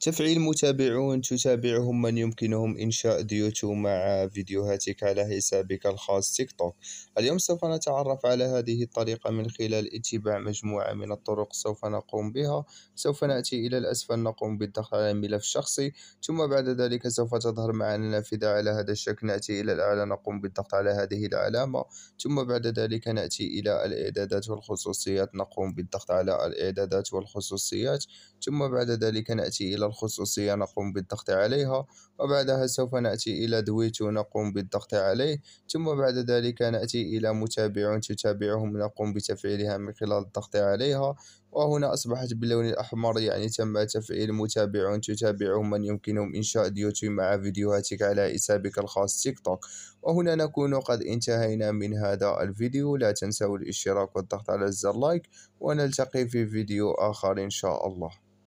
تفعيل متابعون تتابعهم من يمكنهم إنشاء ديوتو مع فيديوهاتك على حسابك الخاص تيك توك اليوم سوف نتعرف على هذه الطريقة من خلال اتباع مجموعة من الطرق سوف نقوم بها سوف نأتي إلى الأسفل نقوم بالضغط على ملف شخصي ثم بعد ذلك سوف تظهر معنا نافذة على هذا الشكل نأتي إلى الأعلى نقوم بالضغط على هذه العلامة ثم بعد ذلك نأتي إلى الإعدادات والخصوصيات نقوم بالضغط على الإعدادات والخصوصيات ثم بعد ذلك نأتي إلى الخصوصية نقوم بالضغط عليها وبعدها سوف نأتي إلى دويت ونقوم بالضغط عليه ثم بعد ذلك نأتي إلى متابع تتابعهم نقوم بتفعيلها من خلال الضغط عليها وهنا أصبحت باللون الأحمر يعني تم تفعيل متابع تتابعهم من يمكنهم إنشاء يوتيوب مع فيديوهاتك على حسابك الخاص تيك توك وهنا نكون قد انتهينا من هذا الفيديو لا تنسوا الاشتراك والضغط على زر لايك ونلتقي في فيديو آخر إن شاء الله